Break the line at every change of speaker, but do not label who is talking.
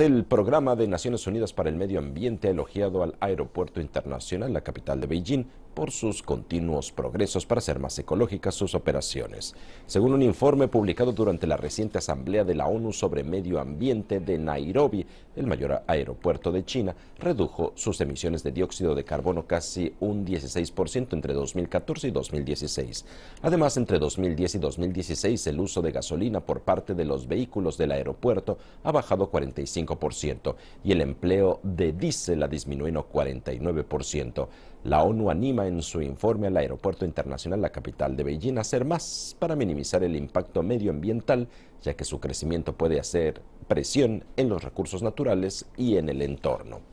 El programa de Naciones Unidas para el Medio Ambiente ha elogiado al aeropuerto internacional, la capital de Beijing, por sus continuos progresos para hacer más ecológicas sus operaciones, según un informe publicado durante la reciente Asamblea de la ONU sobre Medio Ambiente de Nairobi, el mayor aeropuerto de China, redujo sus emisiones de dióxido de carbono casi un 16% entre 2014 y 2016. Además, entre 2010 y 2016, el uso de gasolina por parte de los vehículos del aeropuerto ha bajado 45% y el empleo de diésel ha disminuido 49%. La ONU anima en su informe al Aeropuerto Internacional la capital de Beijing a hacer más para minimizar el impacto medioambiental, ya que su crecimiento puede hacer presión en los recursos naturales y en el entorno.